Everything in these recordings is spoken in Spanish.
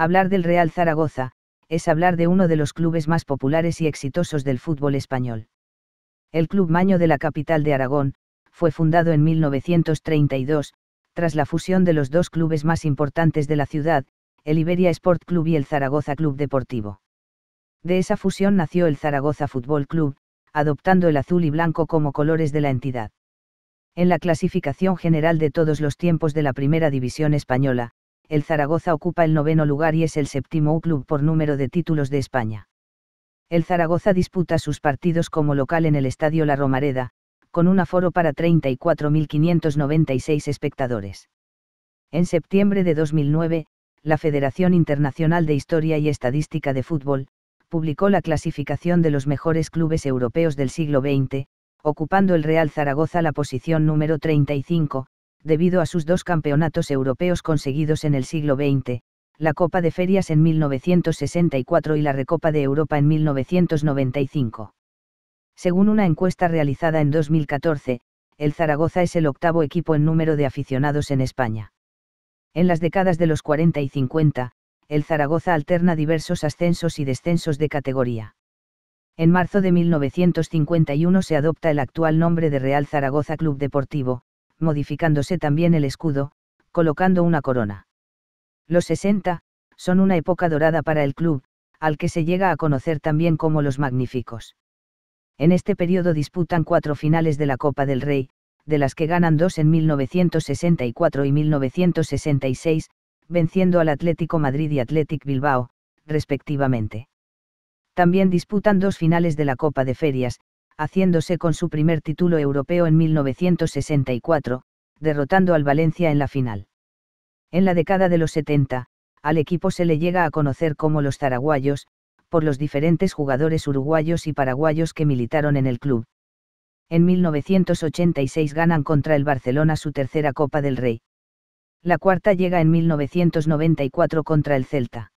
Hablar del Real Zaragoza, es hablar de uno de los clubes más populares y exitosos del fútbol español. El Club Maño de la capital de Aragón, fue fundado en 1932, tras la fusión de los dos clubes más importantes de la ciudad, el Iberia Sport Club y el Zaragoza Club Deportivo. De esa fusión nació el Zaragoza Fútbol Club, adoptando el azul y blanco como colores de la entidad. En la clasificación general de todos los tiempos de la Primera División Española, el Zaragoza ocupa el noveno lugar y es el séptimo club por número de títulos de España. El Zaragoza disputa sus partidos como local en el Estadio La Romareda, con un aforo para 34.596 espectadores. En septiembre de 2009, la Federación Internacional de Historia y Estadística de Fútbol, publicó la clasificación de los mejores clubes europeos del siglo XX, ocupando el Real Zaragoza la posición número 35, debido a sus dos campeonatos europeos conseguidos en el siglo XX, la Copa de Ferias en 1964 y la Recopa de Europa en 1995. Según una encuesta realizada en 2014, el Zaragoza es el octavo equipo en número de aficionados en España. En las décadas de los 40 y 50, el Zaragoza alterna diversos ascensos y descensos de categoría. En marzo de 1951 se adopta el actual nombre de Real Zaragoza Club Deportivo, modificándose también el escudo, colocando una corona. Los 60, son una época dorada para el club, al que se llega a conocer también como los Magníficos. En este periodo disputan cuatro finales de la Copa del Rey, de las que ganan dos en 1964 y 1966, venciendo al Atlético Madrid y Athletic Bilbao, respectivamente. También disputan dos finales de la Copa de Ferias, haciéndose con su primer título europeo en 1964, derrotando al Valencia en la final. En la década de los 70, al equipo se le llega a conocer como los zaraguayos, por los diferentes jugadores uruguayos y paraguayos que militaron en el club. En 1986 ganan contra el Barcelona su tercera Copa del Rey. La cuarta llega en 1994 contra el Celta.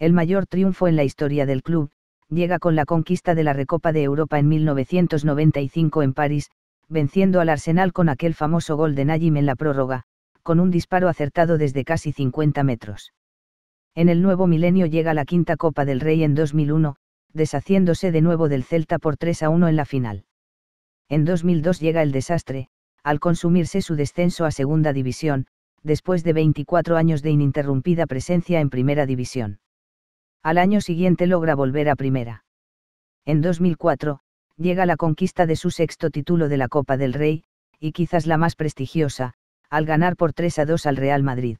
El mayor triunfo en la historia del club, llega con la conquista de la Recopa de Europa en 1995 en París, venciendo al Arsenal con aquel famoso gol de Najim en la prórroga, con un disparo acertado desde casi 50 metros. En el nuevo milenio llega la quinta Copa del Rey en 2001, deshaciéndose de nuevo del Celta por 3 a 1 en la final. En 2002 llega el desastre, al consumirse su descenso a Segunda División, después de 24 años de ininterrumpida presencia en Primera División. Al año siguiente logra volver a Primera. En 2004, llega la conquista de su sexto título de la Copa del Rey, y quizás la más prestigiosa, al ganar por 3 a 2 al Real Madrid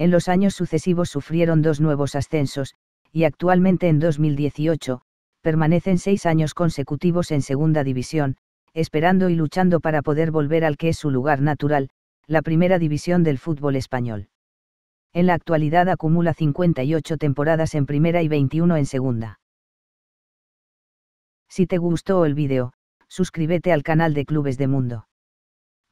en los años sucesivos sufrieron dos nuevos ascensos, y actualmente en 2018, permanecen seis años consecutivos en Segunda División, esperando y luchando para poder volver al que es su lugar natural, la Primera División del fútbol español. En la actualidad acumula 58 temporadas en Primera y 21 en Segunda. Si te gustó el vídeo, suscríbete al canal de Clubes de Mundo.